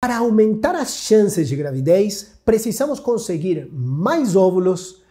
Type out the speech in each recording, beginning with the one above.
Para aumentar as chances de gravidez, precisamos conseguir mais óvulos,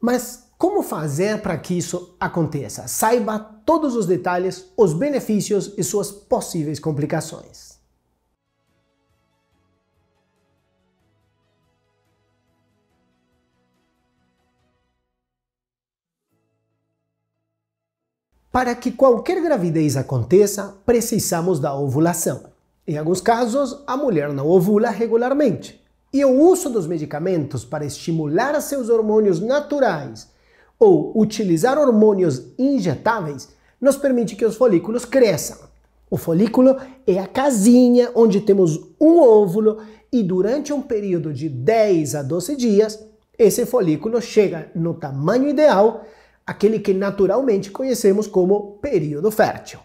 mas como fazer para que isso aconteça? Saiba todos os detalhes, os benefícios e suas possíveis complicações. Para que qualquer gravidez aconteça, precisamos da ovulação. Em alguns casos, a mulher não ovula regularmente. E o uso dos medicamentos para estimular seus hormônios naturais ou utilizar hormônios injetáveis nos permite que os folículos cresçam. O folículo é a casinha onde temos um óvulo e durante um período de 10 a 12 dias, esse folículo chega no tamanho ideal, aquele que naturalmente conhecemos como período fértil.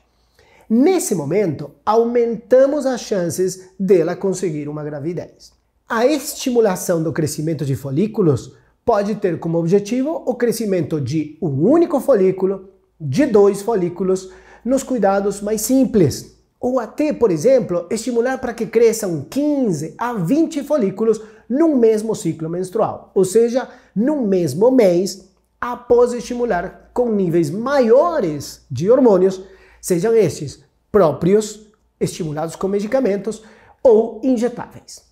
Nesse momento, aumentamos as chances dela conseguir uma gravidez. A estimulação do crescimento de folículos pode ter como objetivo o crescimento de um único folículo, de dois folículos, nos cuidados mais simples. Ou até, por exemplo, estimular para que cresçam 15 a 20 folículos num mesmo ciclo menstrual, ou seja, num mesmo mês, após estimular com níveis maiores de hormônios, sejam estes próprios, estimulados com medicamentos ou injetáveis.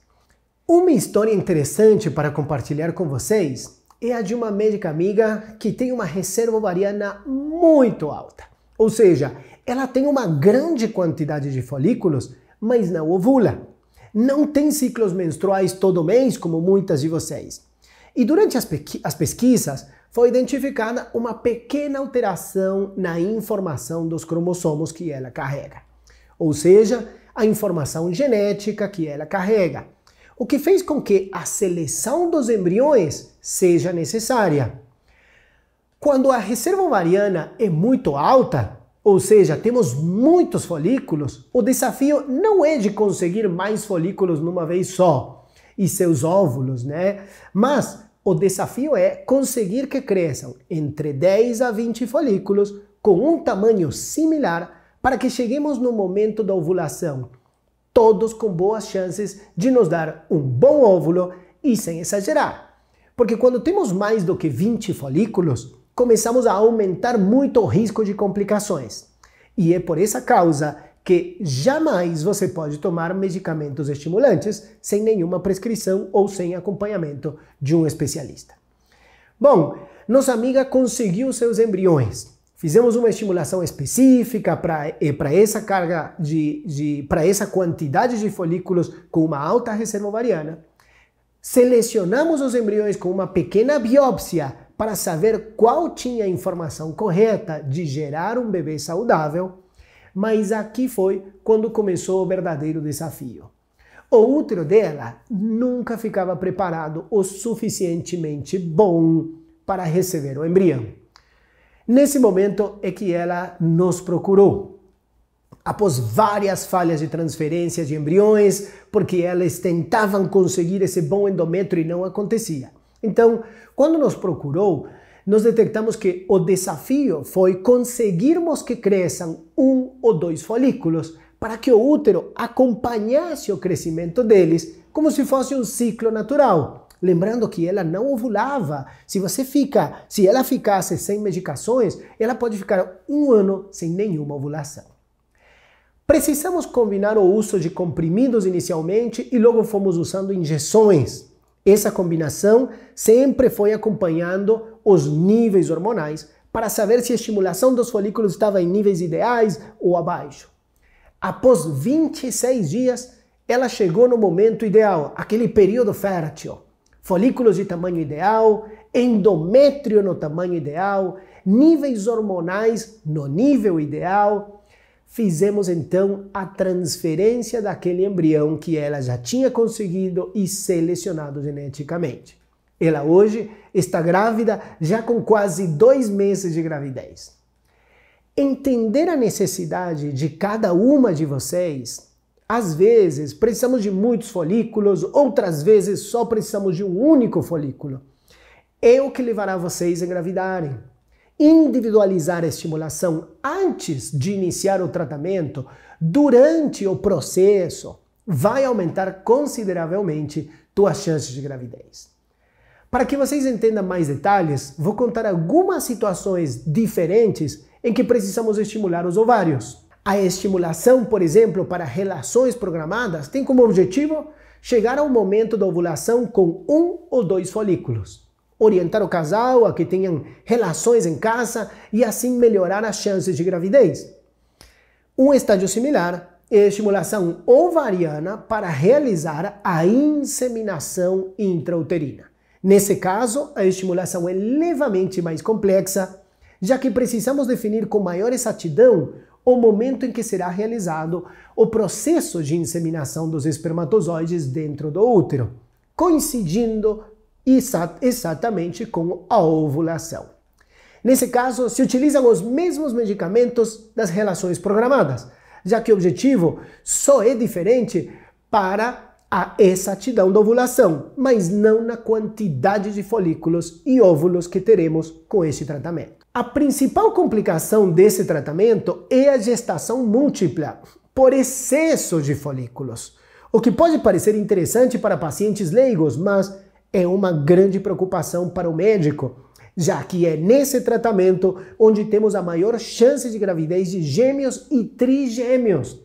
Uma história interessante para compartilhar com vocês é a de uma médica amiga que tem uma reserva ovariana muito alta. Ou seja, ela tem uma grande quantidade de folículos, mas não ovula. Não tem ciclos menstruais todo mês, como muitas de vocês. E durante as, as pesquisas, foi identificada uma pequena alteração na informação dos cromossomos que ela carrega, ou seja, a informação genética que ela carrega, o que fez com que a seleção dos embriões seja necessária. Quando a reserva ovariana é muito alta, ou seja, temos muitos folículos, o desafio não é de conseguir mais folículos numa vez só e seus óvulos, né? Mas o desafio é conseguir que cresçam entre 10 a 20 folículos com um tamanho similar para que cheguemos no momento da ovulação, todos com boas chances de nos dar um bom óvulo e sem exagerar. Porque quando temos mais do que 20 folículos, começamos a aumentar muito o risco de complicações. E é por essa causa que jamais você pode tomar medicamentos estimulantes sem nenhuma prescrição ou sem acompanhamento de um especialista. Bom, nossa amiga conseguiu seus embriões. Fizemos uma estimulação específica para essa carga de, de para essa quantidade de folículos com uma alta reserva ovariana. Selecionamos os embriões com uma pequena biópsia para saber qual tinha a informação correta de gerar um bebê saudável mas aqui foi quando começou o verdadeiro desafio. O útero dela nunca ficava preparado o suficientemente bom para receber o embrião. Nesse momento é que ela nos procurou. Após várias falhas de transferência de embriões, porque elas tentavam conseguir esse bom endométrio e não acontecia. Então, quando nos procurou, nós detectamos que o desafio foi conseguirmos que cresçam um ou dois folículos para que o útero acompanhasse o crescimento deles como se fosse um ciclo natural. Lembrando que ela não ovulava. Se você fica, se ela ficasse sem medicações, ela pode ficar um ano sem nenhuma ovulação. Precisamos combinar o uso de comprimidos inicialmente e logo fomos usando injeções. Essa combinação sempre foi acompanhando os níveis hormonais para saber se a estimulação dos folículos estava em níveis ideais ou abaixo. Após 26 dias, ela chegou no momento ideal, aquele período fértil. Folículos de tamanho ideal, endométrio no tamanho ideal, níveis hormonais no nível ideal. Fizemos então a transferência daquele embrião que ela já tinha conseguido e selecionado geneticamente. Ela hoje está grávida, já com quase dois meses de gravidez. Entender a necessidade de cada uma de vocês, às vezes precisamos de muitos folículos, outras vezes só precisamos de um único folículo. É o que levará vocês a engravidarem. Individualizar a estimulação antes de iniciar o tratamento, durante o processo, vai aumentar consideravelmente tuas chances de gravidez. Para que vocês entendam mais detalhes, vou contar algumas situações diferentes em que precisamos estimular os ovários. A estimulação, por exemplo, para relações programadas tem como objetivo chegar ao momento da ovulação com um ou dois folículos, orientar o casal a que tenham relações em casa e assim melhorar as chances de gravidez. Um estágio similar é a estimulação ovariana para realizar a inseminação intrauterina. Nesse caso, a estimulação é levemente mais complexa, já que precisamos definir com maior exatidão o momento em que será realizado o processo de inseminação dos espermatozoides dentro do útero, coincidindo exatamente com a ovulação. Nesse caso, se utilizam os mesmos medicamentos das relações programadas, já que o objetivo só é diferente para a exatidão da ovulação, mas não na quantidade de folículos e óvulos que teremos com esse tratamento. A principal complicação desse tratamento é a gestação múltipla por excesso de folículos, o que pode parecer interessante para pacientes leigos, mas é uma grande preocupação para o médico, já que é nesse tratamento onde temos a maior chance de gravidez de gêmeos e trigêmeos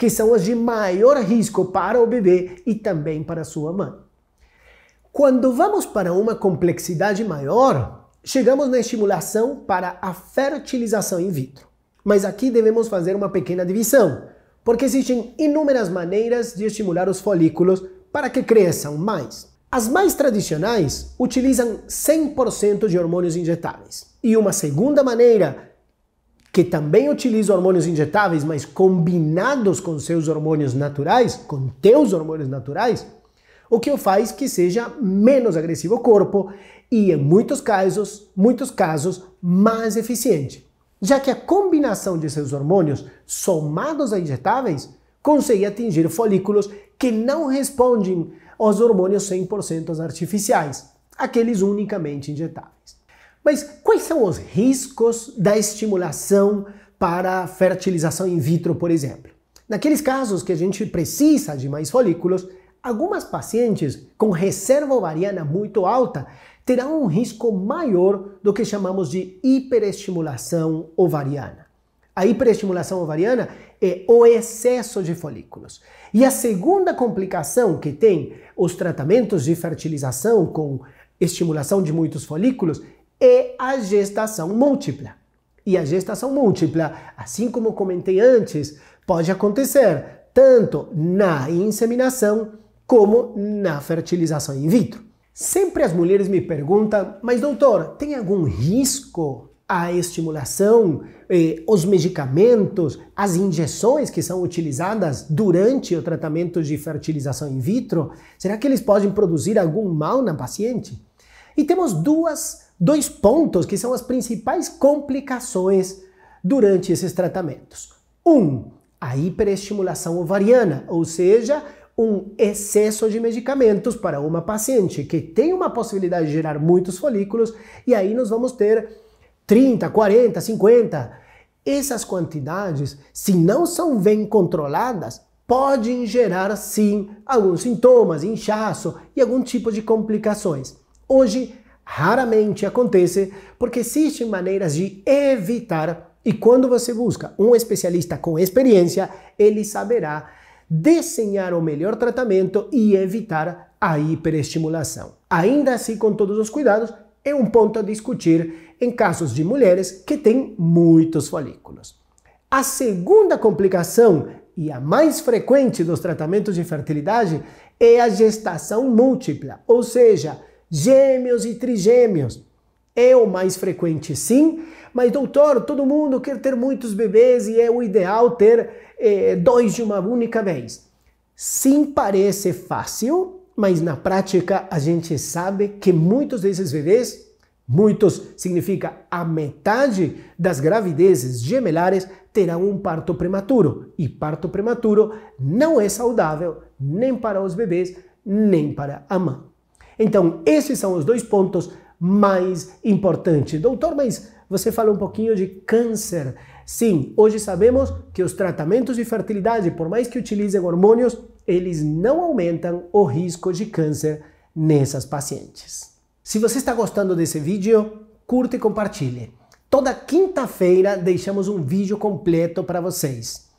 que são as de maior risco para o bebê e também para sua mãe. Quando vamos para uma complexidade maior, chegamos na estimulação para a fertilização in vitro. Mas aqui devemos fazer uma pequena divisão, porque existem inúmeras maneiras de estimular os folículos para que cresçam mais. As mais tradicionais utilizam 100% de hormônios injetáveis. E uma segunda maneira que também utiliza hormônios injetáveis, mas combinados com seus hormônios naturais, com teus hormônios naturais, o que faz que seja menos agressivo o corpo e, em muitos casos, muitos casos, mais eficiente. Já que a combinação de seus hormônios somados a injetáveis consegue atingir folículos que não respondem aos hormônios 100% artificiais, aqueles unicamente injetáveis. Mas quais são os riscos da estimulação para fertilização in vitro, por exemplo? Naqueles casos que a gente precisa de mais folículos, algumas pacientes com reserva ovariana muito alta terão um risco maior do que chamamos de hiperestimulação ovariana. A hiperestimulação ovariana é o excesso de folículos. E a segunda complicação que tem os tratamentos de fertilização com estimulação de muitos folículos e a gestação múltipla. E a gestação múltipla, assim como comentei antes, pode acontecer tanto na inseminação como na fertilização in vitro. Sempre as mulheres me perguntam, mas doutor, tem algum risco a estimulação, eh, os medicamentos, as injeções que são utilizadas durante o tratamento de fertilização in vitro? Será que eles podem produzir algum mal na paciente? E temos duas dois pontos que são as principais complicações durante esses tratamentos. Um, a hiperestimulação ovariana, ou seja, um excesso de medicamentos para uma paciente que tem uma possibilidade de gerar muitos folículos, e aí nós vamos ter 30, 40, 50. Essas quantidades, se não são bem controladas, podem gerar sim alguns sintomas, inchaço e algum tipo de complicações. Hoje, raramente acontece porque existem maneiras de evitar e quando você busca um especialista com experiência, ele saberá desenhar o melhor tratamento e evitar a hiperestimulação. Ainda assim, com todos os cuidados, é um ponto a discutir em casos de mulheres que têm muitos folículos. A segunda complicação e a mais frequente dos tratamentos de fertilidade é a gestação múltipla, ou seja, gêmeos e trigêmeos. É o mais frequente, sim, mas doutor, todo mundo quer ter muitos bebês e é o ideal ter eh, dois de uma única vez. Sim, parece fácil, mas na prática a gente sabe que muitos desses bebês, muitos significa a metade das gravidezes gemelares, terão um parto prematuro. E parto prematuro não é saudável nem para os bebês, nem para a mãe. Então, esses são os dois pontos mais importantes. Doutor, mas você falou um pouquinho de câncer. Sim, hoje sabemos que os tratamentos de fertilidade, por mais que utilizem hormônios, eles não aumentam o risco de câncer nessas pacientes. Se você está gostando desse vídeo, curta e compartilhe. Toda quinta-feira deixamos um vídeo completo para vocês.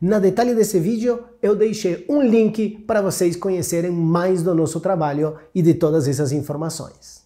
Na detalhe desse vídeo, eu deixei um link para vocês conhecerem mais do nosso trabalho e de todas essas informações.